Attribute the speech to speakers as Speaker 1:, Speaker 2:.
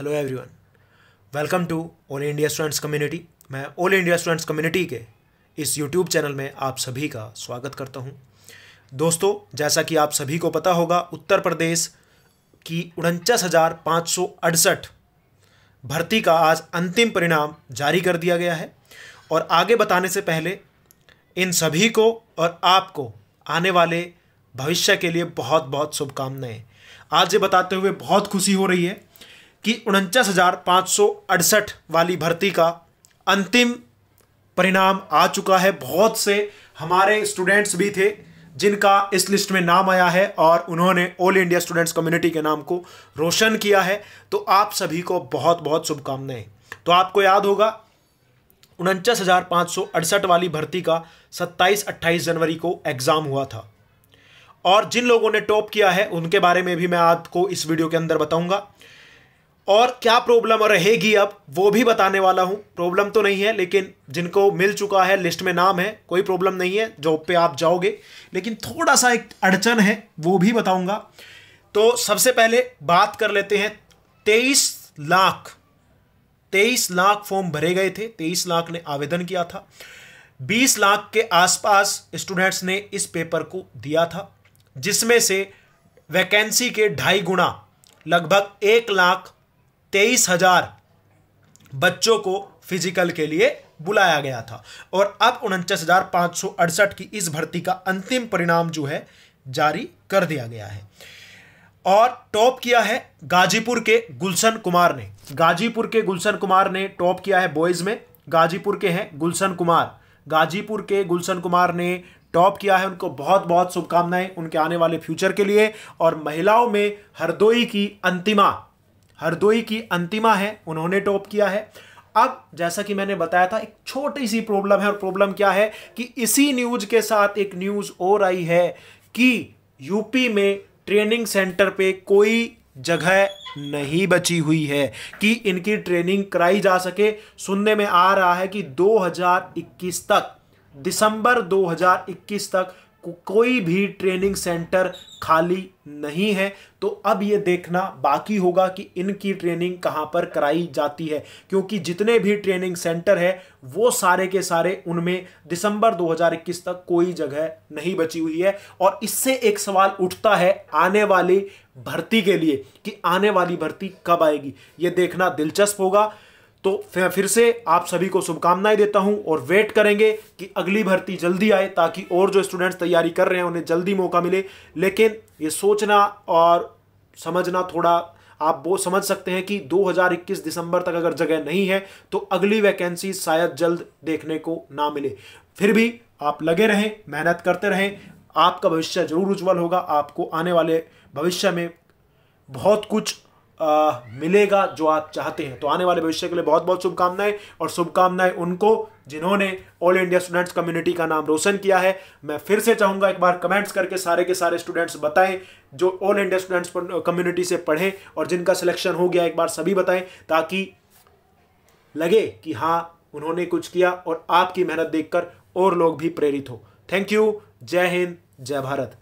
Speaker 1: hello everyone welcome to all India students community मैं all India students community के इस YouTube channel में आप सभी का स्वागत करता हूं दोस्तों जैसा कि आप सभी को पता होगा उत्तर प्रदेश की उनचास हज़ार पाँच सौ अड़सठ भर्ती का आज अंतिम परिणाम जारी कर दिया गया है और आगे बताने से पहले इन सभी को और आपको आने वाले भविष्य के लिए बहुत बहुत शुभकामनाएं आज ये बताते हुए बहुत खुशी हो रही है कि उनचास हज़ार पाँच सौ अड़सठ वाली भर्ती का अंतिम परिणाम आ चुका है बहुत से हमारे स्टूडेंट्स भी थे जिनका इस लिस्ट में नाम आया है और उन्होंने ऑल इंडिया स्टूडेंट्स कम्युनिटी के नाम को रोशन किया है तो आप सभी को बहुत बहुत शुभकामनाएं तो आपको याद होगा उनचास हज़ार सौ अड़सठ वाली भर्ती का 27-28 जनवरी को एग्ज़ाम हुआ था और जिन लोगों ने टॉप किया है उनके बारे में भी मैं आपको इस वीडियो के अंदर बताऊंगा और क्या प्रॉब्लम रहेगी अब वो भी बताने वाला हूँ प्रॉब्लम तो नहीं है लेकिन जिनको मिल चुका है लिस्ट में नाम है कोई प्रॉब्लम नहीं है जॉब पे आप जाओगे लेकिन थोड़ा सा एक अड़चन है वो भी बताऊंगा तो सबसे पहले बात कर लेते हैं तेईस लाख तेईस लाख फॉर्म भरे गए थे तेईस लाख ने आवेदन किया था बीस लाख के आसपास स्टूडेंट्स ने इस पेपर को दिया था जिसमें से वैकेंसी के ढाई गुणा लगभग एक लाख तेईस हजार बच्चों को फिजिकल के लिए बुलाया गया था और अब उनचास हजार सौ अड़सठ की इस भर्ती का अंतिम परिणाम जो है जारी कर दिया गया है और टॉप किया है गाजीपुर के गुलशन कुमार ने गाजीपुर के गुलशन कुमार ने टॉप किया है बॉयज़ में गाजीपुर के हैं गुलशन कुमार गाजीपुर के गुलशन कुमार ने टॉप किया है उनको बहुत बहुत शुभकामनाएं उनके आने वाले फ्यूचर के लिए और महिलाओं में हरदोई की अंतिमा हरदोई की अंतिमा है उन्होंने टॉप किया है अब जैसा कि मैंने बताया था एक छोटी सी प्रॉब्लम है और प्रॉब्लम क्या है कि इसी न्यूज के साथ एक न्यूज और आई है कि यूपी में ट्रेनिंग सेंटर पे कोई जगह नहीं बची हुई है कि इनकी ट्रेनिंग कराई जा सके सुनने में आ रहा है कि 2021 तक दिसंबर 2021 तक को, कोई भी ट्रेनिंग सेंटर खाली नहीं है तो अब ये देखना बाकी होगा कि इनकी ट्रेनिंग कहाँ पर कराई जाती है क्योंकि जितने भी ट्रेनिंग सेंटर है वो सारे के सारे उनमें दिसंबर 2021 तक कोई जगह नहीं बची हुई है और इससे एक सवाल उठता है आने वाली भर्ती के लिए कि आने वाली भर्ती कब आएगी ये देखना दिलचस्प होगा तो फिर से आप सभी को शुभकामनाएं देता हूं और वेट करेंगे कि अगली भर्ती जल्दी आए ताकि और जो स्टूडेंट्स तैयारी कर रहे हैं उन्हें जल्दी मौका मिले लेकिन ये सोचना और समझना थोड़ा आप वो समझ सकते हैं कि 2021 दिसंबर तक अगर जगह नहीं है तो अगली वैकेंसी शायद जल्द देखने को ना मिले फिर भी आप लगे रहें मेहनत करते रहें आपका भविष्य जरूर उज्जवल होगा आपको आने वाले भविष्य में बहुत कुछ आ, मिलेगा जो आप चाहते हैं तो आने वाले भविष्य के लिए बहुत बहुत शुभकामनाएं और शुभकामनाएं उनको जिन्होंने ऑल इंडिया स्टूडेंट्स कम्युनिटी का नाम रोशन किया है मैं फिर से चाहूंगा एक बार कमेंट्स करके सारे के सारे स्टूडेंट्स बताएं जो ऑल इंडिया स्टूडेंट्स कम्युनिटी से पढ़े और जिनका सिलेक्शन हो गया एक बार सभी बताएं ताकि लगे कि हाँ उन्होंने कुछ किया और आपकी मेहनत देखकर और लोग भी प्रेरित हो थैंक यू जय हिंद जय भारत